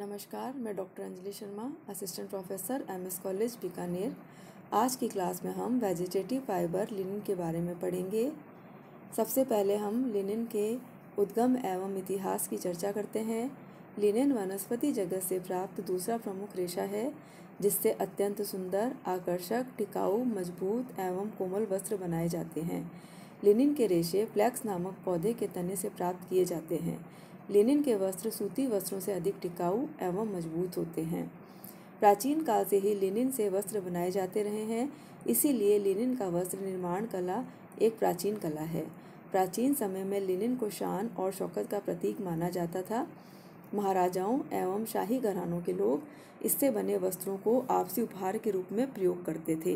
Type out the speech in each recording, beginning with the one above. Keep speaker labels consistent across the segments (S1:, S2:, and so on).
S1: नमस्कार मैं doctor Anjali Sharma assistant professor M S college Bikaner आज की क्लास में हम वेजिटेटिव फाइबर लिनिन के बारे में पढ़ेंगे सबसे पहले हम लिनिन के उद्गम एवं इतिहास की चर्चा करते हैं लिनिन वनस्पति जगत से प्राप्त दूसरा प्रमुख रेशा है जिससे अत्यंत सुंदर आकर्षक टिकाऊ मजबूत एवं कोमल वस्त्र बनाए जाते हैं लिनिन के रेशे फ्लैक्स नामक पौधे के तने से प्राप्त किए जाते हैं लेनिन के वस्त्र सूती वस्त्रों से अधिक टिकाऊ एवं मजबूत होते हैं प्राचीन काल से ही लेनिन से वस्त्र बनाए जाते रहे हैं इसीलिए लेनिन का वस्त्र निर्माण कला एक प्राचीन कला है प्राचीन समय में लेनिन को शान और शौकत का प्रतीक माना जाता था महाराजाओं एवं शाही घरानों के लोग इससे बने वस्त्रों को आपसी उपहार के रूप में प्रयोग करते थे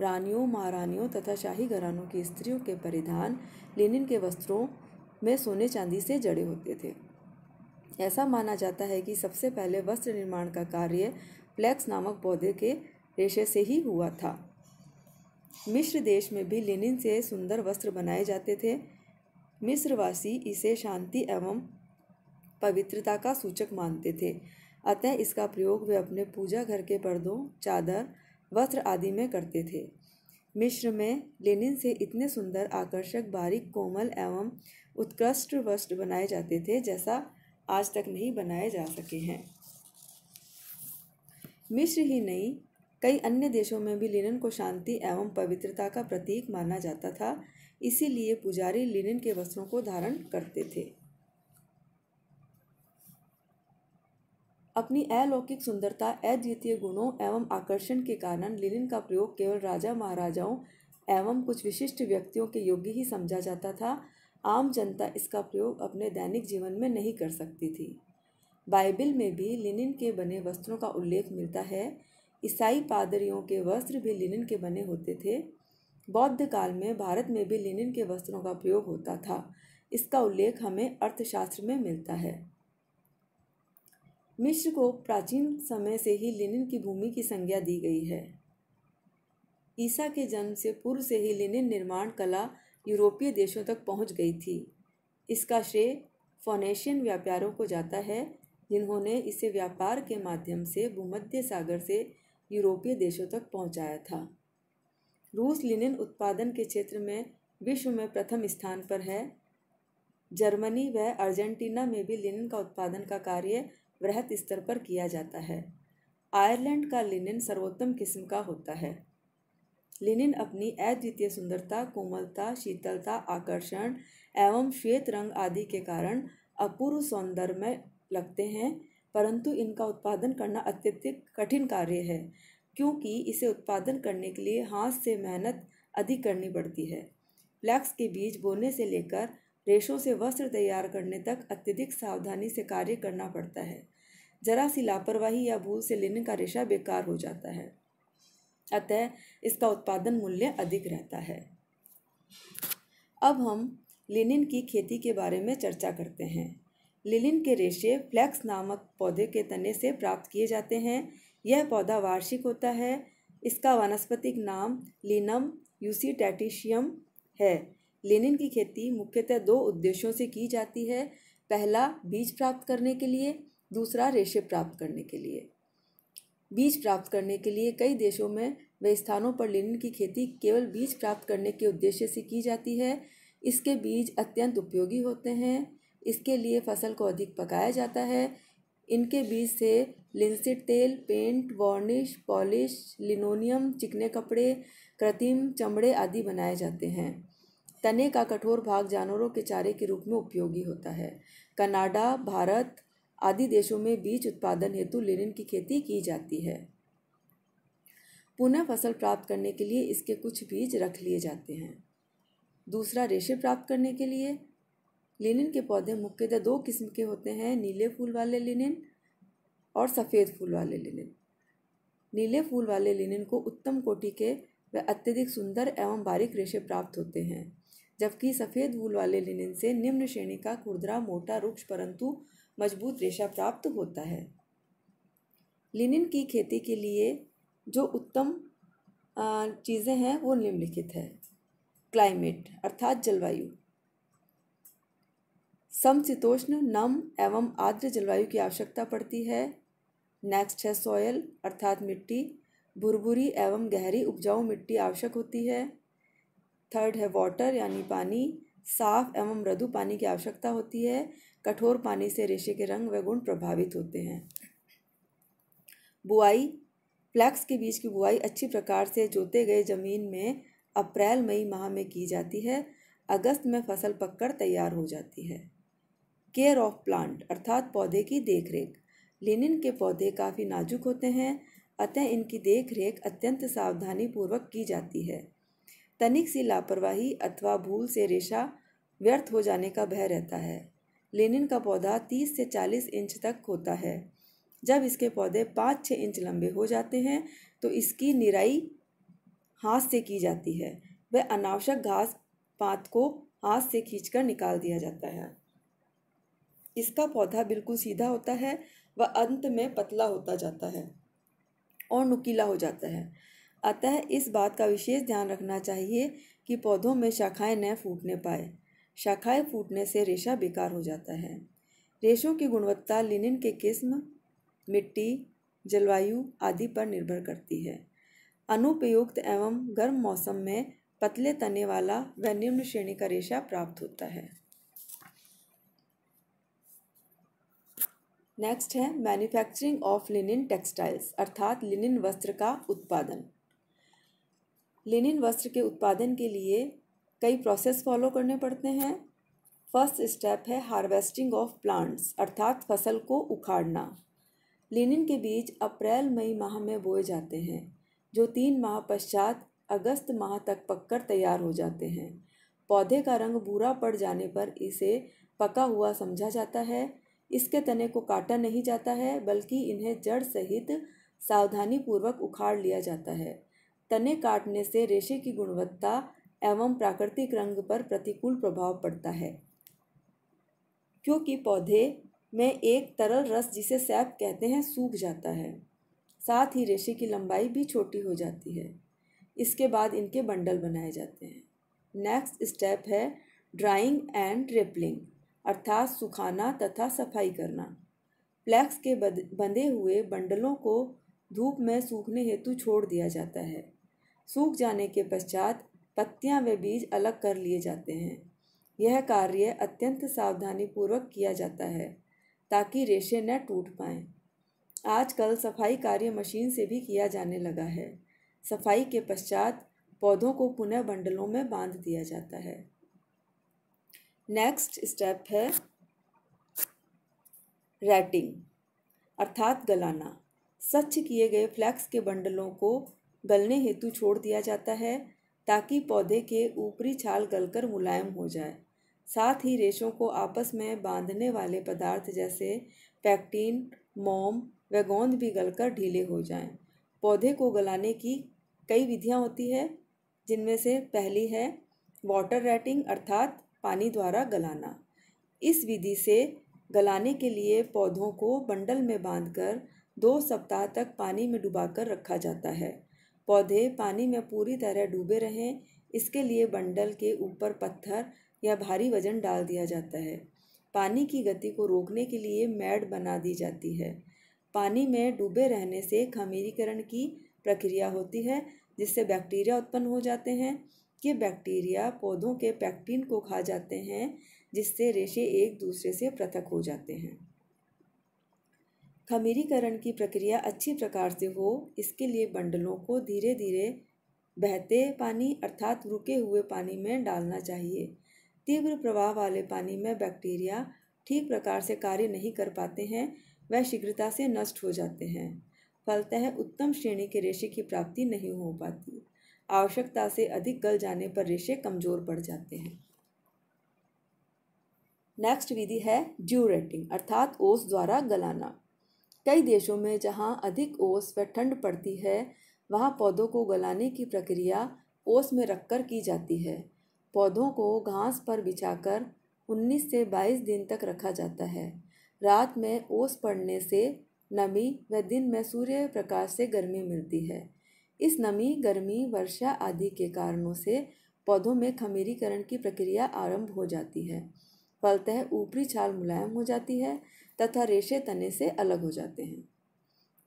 S1: रानियों महारानियों तथा शाही घरानों की स्त्रियों के परिधान लेनिन के वस्त्रों में सोने चांदी से जड़े होते थे ऐसा माना जाता है कि सबसे पहले वस्त्र निर्माण का कार्य प्लेक्स नामक पौधे के रेशे से ही हुआ था मिस्र देश में भी लिनिन से सुंदर वस्त्र बनाए जाते थे मिस्रवासी इसे शांति एवं पवित्रता का सूचक मानते थे अतः इसका प्रयोग वे अपने पूजा घर के पर्दों चादर वस्त्र आदि में करते थे मिश्र में लेनिन से इतने सुंदर आकर्षक बारीक कोमल एवं उत्कृष्ट वस्त्र बनाए जाते थे जैसा आज तक नहीं बनाए जा सके हैं मिश्र ही नहीं कई अन्य देशों में भी लिनन को शांति एवं पवित्रता का प्रतीक माना जाता था इसीलिए पुजारी लिनन के वस्त्रों को धारण करते थे अपनी अलौकिक सुंदरता अद्वितीय गुणों एवं आकर्षण के कारण लिनन का प्रयोग केवल राजा महाराजाओं एवं कुछ विशिष्ट व्यक्तियों के योग्य ही समझा जाता था आम जनता इसका प्रयोग अपने दैनिक जीवन में नहीं कर सकती थी बाइबिल में भी लिनिन के बने वस्त्रों का उल्लेख मिलता है ईसाई पादरियों के वस्त्र भी लिनिन के बने होते थे बौद्ध काल में भारत में भी लिनिन के वस्त्रों का प्रयोग होता था इसका उल्लेख हमें अर्थशास्त्र में मिलता है मिश्र को प्राचीन समय से ही लिनिन की भूमि की संज्ञा दी गई है ईसा के जन्म से पूर्व से ही लिनिन निर्माण कला यूरोपीय देशों तक पहुंच गई थी इसका श्रेय फोनेशियन व्यापारों को जाता है जिन्होंने इसे व्यापार के माध्यम से भूमध्य सागर से यूरोपीय देशों तक पहुंचाया था रूस लिनिन उत्पादन के क्षेत्र में विश्व में प्रथम स्थान पर है जर्मनी व अर्जेंटीना में भी लिनिन का उत्पादन का कार्य वृहत स्तर पर किया जाता है आयरलैंड का लिनिन सर्वोत्तम किस्म का होता है लिनिन अपनी अद्वितीय सुंदरता कोमलता शीतलता आकर्षण एवं श्वेत रंग आदि के कारण अपूर्व में लगते हैं परंतु इनका उत्पादन करना अत्यधिक कठिन कार्य है क्योंकि इसे उत्पादन करने के लिए हाथ से मेहनत अधिक करनी पड़ती है फ्लैक्स के बीज बोने से लेकर रेशों से वस्त्र तैयार करने तक अत्यधिक सावधानी से कार्य करना पड़ता है जरा सी लापरवाही या भूल से लिनन का रेशा बेकार हो जाता है अतः इसका उत्पादन मूल्य अधिक रहता है अब हम लिनिन की खेती के बारे में चर्चा करते हैं लिनिन के रेशे फ्लैक्स नामक पौधे के तने से प्राप्त किए जाते हैं यह पौधा वार्षिक होता है इसका वनस्पतिक नाम लिनम यूसीटैटिशियम है लेनिन की खेती मुख्यतः दो उद्देश्यों से की जाती है पहला बीज प्राप्त करने के लिए दूसरा रेशे प्राप्त करने के लिए बीज प्राप्त करने के लिए कई देशों में वे स्थानों पर लिनन की खेती केवल बीज प्राप्त करने के उद्देश्य से की जाती है इसके बीज अत्यंत उपयोगी होते हैं इसके लिए फसल को अधिक पकाया जाता है इनके बीज से लिंसिट तेल पेंट वार्निश पॉलिश लिनोनियम चिकने कपड़े कृत्रिम चमड़े आदि बनाए जाते हैं तने का कठोर भाग जानवरों के चारे के रूप में उपयोगी होता है कनाडा भारत आदि देशों में बीज उत्पादन हेतु लेनिन की खेती की जाती है पुनः फसल प्राप्त करने के लिए इसके कुछ बीज रख लिए जाते हैं दूसरा रेशे प्राप्त करने के लिए लिनिन के पौधे मुख्यतः दो किस्म के होते हैं नीले फूल वाले लिनिन और सफ़ेद फूल वाले लिनिन नीले फूल वाले लिनिन को उत्तम कोटि के व अत्यधिक सुंदर एवं बारीक रेशे प्राप्त होते हैं जबकि सफ़ेद फूल वाले लिनिन से निम्न श्रेणी का खुरदरा मोटा वृक्ष परंतु मजबूत रेशा प्राप्त होता है लिनिन की खेती के लिए जो उत्तम चीज़ें हैं वो निम्नलिखित है क्लाइमेट अर्थात जलवायु समशीतोष्ण नम एवं आर्द्र जलवायु की आवश्यकता पड़ती है नेक्स्ट है सॉयल अर्थात मिट्टी भुरभुरी एवं गहरी उपजाऊ मिट्टी आवश्यक होती है थर्ड है वाटर यानी पानी साफ एवं मृदु पानी की आवश्यकता होती है कठोर पानी से रेशे के रंग व गुण प्रभावित होते हैं बुआई फ्लैक्स के बीज की बुआई अच्छी प्रकार से जोते गए ज़मीन में अप्रैल मई माह में की जाती है अगस्त में फसल पककर तैयार हो जाती है केयर ऑफ प्लांट अर्थात पौधे की देखरेख लिनिन के पौधे काफ़ी नाजुक होते हैं अतः इनकी देख रेख अत्यंत सावधानी पूर्वक की जाती है तनिक सी लापरवाही अथवा भूल से रेशा व्यर्थ हो जाने का भय रहता है लेनिन का पौधा 30 से 40 इंच तक होता है जब इसके पौधे पाँच छः इंच लंबे हो जाते हैं तो इसकी निराई हाथ से की जाती है वह अनावश्यक घास पात को हाथ से खींचकर निकाल दिया जाता है इसका पौधा बिल्कुल सीधा होता है व अंत में पतला होता जाता है और नुकीला हो जाता है अतः इस बात का विशेष ध्यान रखना चाहिए कि पौधों में शाखाएं न फूटने पाए शाखाएं फूटने से रेशा बेकार हो जाता है रेशों की गुणवत्ता लिनिन के किस्म मिट्टी जलवायु आदि पर निर्भर करती है अनुपयुक्त एवं गर्म मौसम में पतले तने वाला व निम्न श्रेणी का रेशा प्राप्त होता है नेक्स्ट है मैन्युफैक्चरिंग ऑफ लिनिन टेक्सटाइल्स अर्थात लिनिन वस्त्र का उत्पादन लिनिन वस्त्र के उत्पादन के लिए कई प्रोसेस फॉलो करने पड़ते हैं फर्स्ट स्टेप है हार्वेस्टिंग ऑफ प्लांट्स अर्थात फसल को उखाड़ना लिनिन के बीज अप्रैल मई माह में बोए जाते हैं जो तीन माह पश्चात अगस्त माह तक पककर तैयार हो जाते हैं पौधे का रंग भूरा पड़ जाने पर इसे पका हुआ समझा जाता है इसके तने को काटा नहीं जाता है बल्कि इन्हें जड़ सहित सावधानीपूर्वक उखाड़ लिया जाता है तने काटने से रेशे की गुणवत्ता एवं प्राकृतिक रंग पर प्रतिकूल प्रभाव पड़ता है क्योंकि पौधे में एक तरल रस जिसे सैप कहते हैं सूख जाता है साथ ही रेशे की लंबाई भी छोटी हो जाती है इसके बाद इनके बंडल बनाए जाते हैं नेक्स्ट स्टेप है ड्राइंग एंड ट्रिपलिंग अर्थात सुखाना तथा सफाई करना प्लेक्स के बंधे हुए बंडलों को धूप में सूखने हेतु छोड़ दिया जाता है सूख जाने के पश्चात पत्तियां व बीज अलग कर लिए जाते हैं यह कार्य अत्यंत सावधानीपूर्वक किया जाता है ताकि रेशे न टूट पाएँ आजकल सफाई कार्य मशीन से भी किया जाने लगा है सफाई के पश्चात पौधों को पुनः बंडलों में बांध दिया जाता है नेक्स्ट स्टेप है रैटिंग अर्थात गलाना स्वच्छ किए गए फ्लैक्स के बंडलों को गलने हेतु छोड़ दिया जाता है ताकि पौधे के ऊपरी छाल गलकर मुलायम हो जाए साथ ही रेशों को आपस में बांधने वाले पदार्थ जैसे पैक्टीन मोम व गोंद भी गलकर ढीले हो जाएं। पौधे को गलाने की कई विधियां होती है जिनमें से पहली है वाटर रैटिंग अर्थात पानी द्वारा गलाना इस विधि से गलाने के लिए पौधों को बंडल में बांधकर दो सप्ताह तक पानी में डुबाकर रखा जाता है पौधे पानी में पूरी तरह डूबे रहें इसके लिए बंडल के ऊपर पत्थर या भारी वजन डाल दिया जाता है पानी की गति को रोकने के लिए मैड बना दी जाती है पानी में डूबे रहने से खमीरीकरण की प्रक्रिया होती है जिससे बैक्टीरिया उत्पन्न हो जाते हैं ये बैक्टीरिया पौधों के पैक्टीन को खा जाते हैं जिससे रेशे एक दूसरे से पृथक हो जाते हैं खमीरीकरण की प्रक्रिया अच्छी प्रकार से हो इसके लिए बंडलों को धीरे धीरे बहते पानी अर्थात रुके हुए पानी में डालना चाहिए तीव्र प्रवाह वाले पानी में बैक्टीरिया ठीक प्रकार से कार्य नहीं कर पाते हैं वह शीघ्रता से नष्ट हो जाते हैं फलतः उत्तम श्रेणी के रेशे की प्राप्ति नहीं हो पाती आवश्यकता से अधिक गल जाने पर रेशे कमज़ोर पड़ जाते हैं नेक्स्ट विधि है ड्यूरेटिंग अर्थात ओस द्वारा गलाना कई देशों में जहाँ अधिक ओस व ठंड पड़ती है वहाँ पौधों को गलाने की प्रक्रिया ओस में रखकर की जाती है पौधों को घास पर बिछाकर 19 से 22 दिन तक रखा जाता है रात में ओस पड़ने से नमी व दिन में सूर्य प्रकाश से गर्मी मिलती है इस नमी गर्मी वर्षा आदि के कारणों से पौधों में खमीरीकरण की प्रक्रिया आरंभ हो जाती है फलतः ऊपरी छाल मुलायम हो जाती है तथा रेशे तने से अलग हो जाते हैं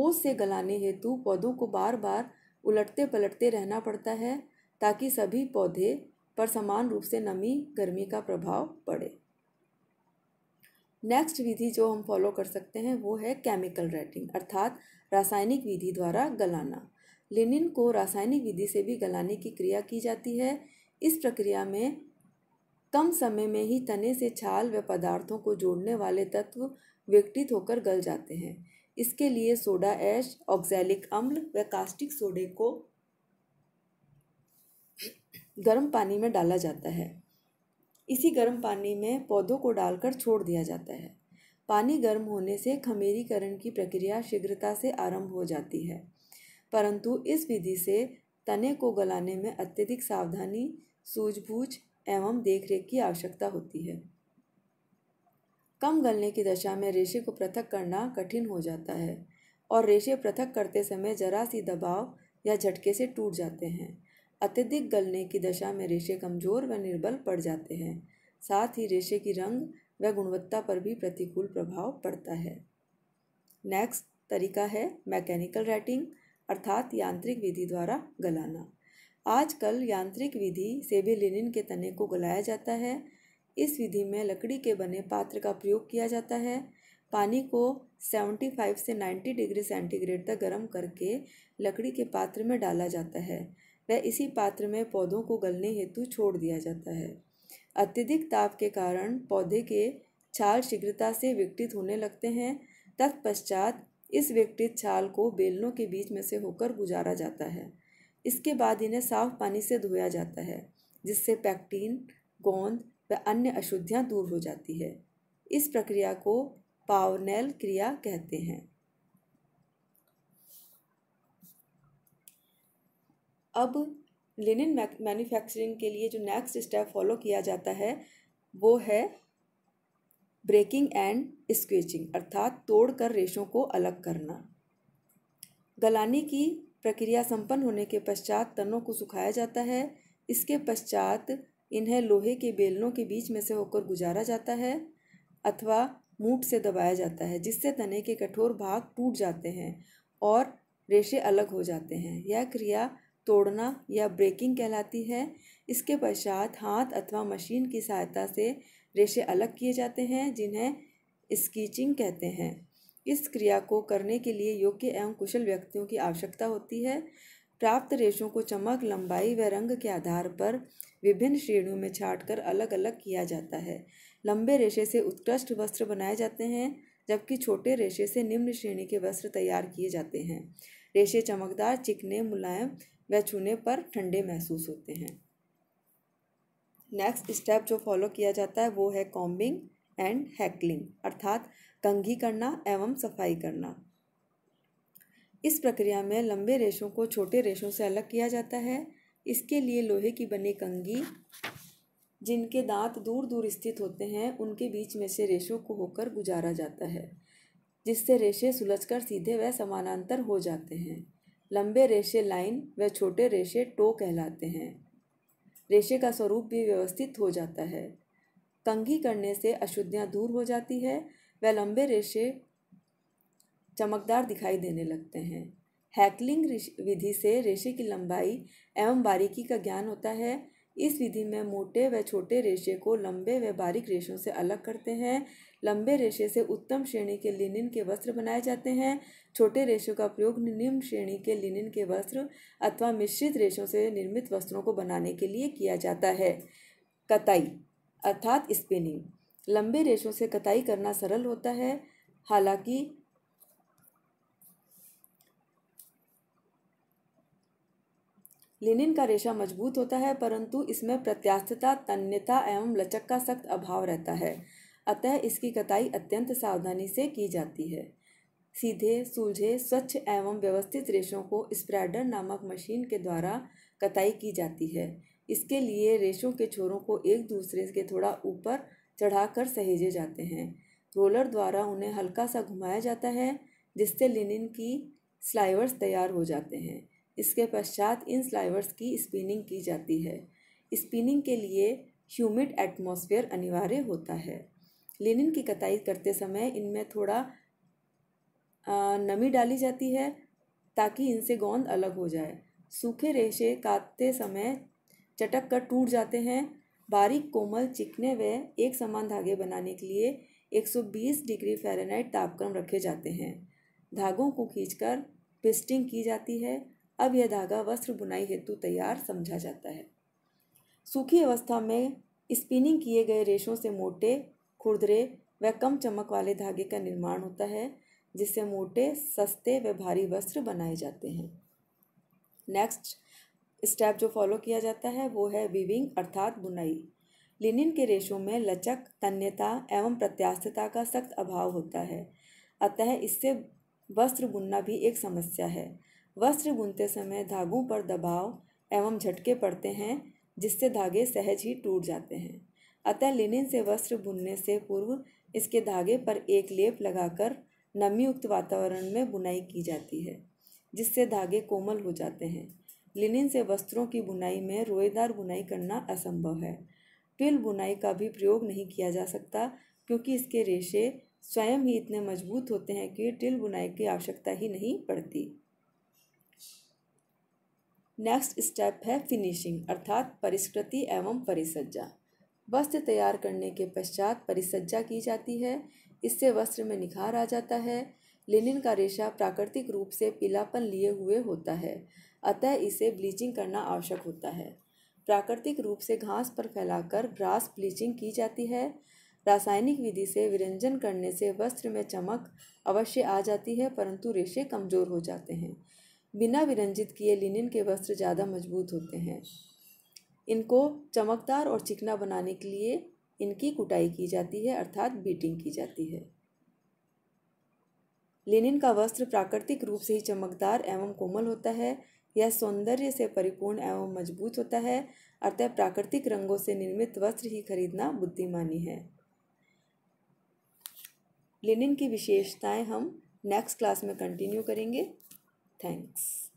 S1: ओस से गलाने हेतु पौधों को बार बार उलटते पलटते रहना पड़ता है ताकि सभी पौधे पर समान रूप से नमी गर्मी का प्रभाव पड़े नेक्स्ट विधि जो हम फॉलो कर सकते हैं वो है केमिकल रेटिंग अर्थात रासायनिक विधि द्वारा गलाना लिनिन को रासायनिक विधि से भी गलाने की क्रिया की जाती है इस प्रक्रिया में कम समय में ही तने से छाल व पदार्थों को जोड़ने वाले तत्व विघटित होकर गल जाते हैं इसके लिए सोडा ऐश ऑक्जैलिक अम्ल व कास्टिक सोडे को गर्म पानी में डाला जाता है इसी गर्म पानी में पौधों को डालकर छोड़ दिया जाता है पानी गर्म होने से खमेरीकरण की प्रक्रिया शीघ्रता से आरंभ हो जाती है परंतु इस विधि से तने को गलाने में अत्यधिक सावधानी सूझबूझ एवं देखरेख की आवश्यकता होती है कम गलने की दशा में रेशे को पृथक करना कठिन हो जाता है और रेशे पृथक करते समय जरा सी दबाव या झटके से टूट जाते हैं अत्यधिक गलने की दशा में रेशे कमजोर व निर्बल पड़ जाते हैं साथ ही रेशे की रंग व गुणवत्ता पर भी प्रतिकूल प्रभाव पड़ता है नेक्स्ट तरीका है मैकेनिकल रैटिंग अर्थात यांत्रिक विधि द्वारा गलाना आजकल यांत्रिक विधि से भी लिनिन के तने को गलाया जाता है इस विधि में लकड़ी के बने पात्र का प्रयोग किया जाता है पानी को 75 से 90 डिग्री सेंटीग्रेड तक गर्म करके लकड़ी के पात्र में डाला जाता है वह इसी पात्र में पौधों को गलने हेतु छोड़ दिया जाता है अत्यधिक ताप के कारण पौधे के छाल शीघ्रता से विकटित होने लगते हैं तत्पश्चात इस विकटित छाल को बेलनों के बीच में से होकर गुजारा जाता है इसके बाद इन्हें साफ पानी से धोया जाता है जिससे पैक्टीन गोंद व अन्य अशुद्धियाँ दूर हो जाती है इस प्रक्रिया को पावनेल क्रिया कहते हैं अब लिनिन मैन्युफैक्चरिंग के लिए जो नेक्स्ट स्टेप फॉलो किया जाता है वो है ब्रेकिंग एंड स्क्वेचिंग अर्थात तोड़कर रेशों को अलग करना गलानी की प्रक्रिया संपन्न होने के पश्चात तनों को सुखाया जाता है इसके पश्चात इन्हें लोहे के बेलनों के बीच में से होकर गुजारा जाता है अथवा मूठ से दबाया जाता है जिससे तने के कठोर भाग टूट जाते हैं और रेशे अलग हो जाते हैं यह क्रिया तोड़ना या ब्रेकिंग कहलाती है इसके पश्चात हाथ अथवा मशीन की सहायता से रेशे अलग किए जाते हैं जिन्हें स्कीचिंग कहते हैं इस क्रिया को करने के लिए योग्य एवं कुशल व्यक्तियों की आवश्यकता होती है प्राप्त रेशों को चमक लंबाई व रंग के आधार पर विभिन्न श्रेणियों में छाट अलग अलग किया जाता है लंबे रेशे से उत्कृष्ट वस्त्र बनाए जाते हैं जबकि छोटे रेशे से निम्न श्रेणी के वस्त्र तैयार किए जाते हैं रेशे चमकदार चिकने मुलायम व छूने पर ठंडे महसूस होते हैं नेक्स्ट स्टेप जो फॉलो किया जाता है वो है कॉम्बिंग एंड हैकलिंग अर्थात कंघी करना एवं सफाई करना इस प्रक्रिया में लंबे रेशों को छोटे रेशों से अलग किया जाता है इसके लिए लोहे की बनी कंघी जिनके दांत दूर दूर स्थित होते हैं उनके बीच में से रेशों को होकर गुजारा जाता है जिससे रेशे सुलझ सीधे व समानांतर हो जाते हैं लंबे रेशे लाइन व छोटे रेशे टो कहलाते हैं रेशे का स्वरूप भी व्यवस्थित हो जाता है कंघी करने से अशुद्धियाँ दूर हो जाती है व लंबे रेशे चमकदार दिखाई देने लगते हैं हैकलिंग विधि से रेशे की लंबाई एवं बारीकी का ज्ञान होता है इस विधि में मोटे व छोटे रेशे को लंबे व बारीक रेशों से अलग करते हैं लंबे रेशे से उत्तम श्रेणी के लिनिन के वस्त्र बनाए जाते हैं छोटे रेशों का प्रयोग निम्न श्रेणी के लिनिन के वस्त्र अथवा मिश्रित रेशों से निर्मित वस्त्रों को बनाने के लिए किया जाता है कताई अर्थात स्पिनिंग लंबे रेशों से कताई करना सरल होता है हालांकि लिनिन का रेशा मजबूत होता है परंतु इसमें प्रत्यास्थता तन्यता एवं लचक का सख्त अभाव रहता है अतः इसकी कताई अत्यंत सावधानी से की जाती है सीधे सूझे स्वच्छ एवं व्यवस्थित रेशों को स्प्रेडर नामक मशीन के द्वारा कताई की जाती है इसके लिए रेशों के छोरों को एक दूसरे के थोड़ा ऊपर चढ़ाकर सहेजे जाते हैं रोलर द्वारा उन्हें हल्का सा घुमाया जाता है जिससे लिनिन की स्लाइवर्स तैयार हो जाते हैं इसके पश्चात इन स्लाइवर्स की स्पिनिंग की जाती है स्पिनिंग के लिए ह्यूमिड एटमॉस्फेयर अनिवार्य होता है लिनिन की कताई करते समय इनमें थोड़ा नमी डाली जाती है ताकि इनसे गोंद अलग हो जाए सूखे रेशे काटते समय चटक कर टूट जाते हैं बारीक कोमल चिकने व एक समान धागे बनाने के लिए 120 डिग्री फ़ारेनहाइट तापक्रम रखे जाते हैं धागों को खींचकर पिस्टिंग की जाती है अब यह धागा वस्त्र बुनाई हेतु तैयार समझा जाता है सूखी अवस्था में स्पिनिंग किए गए रेशों से मोटे खुरदरे व कम चमक वाले धागे का निर्माण होता है जिससे मोटे सस्ते व भारी वस्त्र बनाए जाते हैं नेक्स्ट स्टेप जो फॉलो किया जाता है वो है वीविंग अर्थात बुनाई लिनिन के रेशों में लचक तन्यता एवं प्रत्यास्थता का सख्त अभाव होता है अतः इससे वस्त्र बुनना भी एक समस्या है वस्त्र बुनते समय धागों पर दबाव एवं झटके पड़ते हैं जिससे धागे सहज ही टूट जाते हैं अतः लिनिन से वस्त्र बुनने से पूर्व इसके धागे पर एक लेप लगाकर नमीयुक्त वातावरण में बुनाई की जाती है जिससे धागे कोमल हो जाते हैं लिनिन से वस्त्रों की बुनाई में रोएदार बुनाई करना असंभव है ट्विल बुनाई का भी प्रयोग नहीं किया जा सकता क्योंकि इसके रेशे स्वयं ही इतने मजबूत होते हैं कि ट्विल बुनाई की आवश्यकता ही नहीं पड़ती नेक्स्ट स्टेप है फिनिशिंग अर्थात परिष्कृति एवं परिसज्जा वस्त्र तैयार करने के पश्चात परिसज्जा की जाती है इससे वस्त्र में निखार आ जाता है लिनिन का रेशा प्राकृतिक रूप से पीलापन लिए हुए होता है अतः इसे ब्लीचिंग करना आवश्यक होता है प्राकृतिक रूप से घास पर फैलाकर ग्रास ब्लीचिंग की जाती है रासायनिक विधि से विरंजन करने से वस्त्र में चमक अवश्य आ जाती है परंतु रेशे कमज़ोर हो जाते हैं बिना विरंजित किए लिनिन के वस्त्र ज़्यादा मजबूत होते हैं इनको चमकदार और चिकना बनाने के लिए इनकी कुटाई की जाती है अर्थात बीटिंग की जाती है लिनिन का वस्त्र प्राकृतिक रूप से ही चमकदार एवं कोमल होता है यह सौंदर्य से परिपूर्ण एवं मजबूत होता है अतः प्राकृतिक रंगों से निर्मित वस्त्र ही खरीदना बुद्धिमानी है लिनिन की विशेषताएं हम नेक्स्ट क्लास में कंटिन्यू करेंगे थैंक्स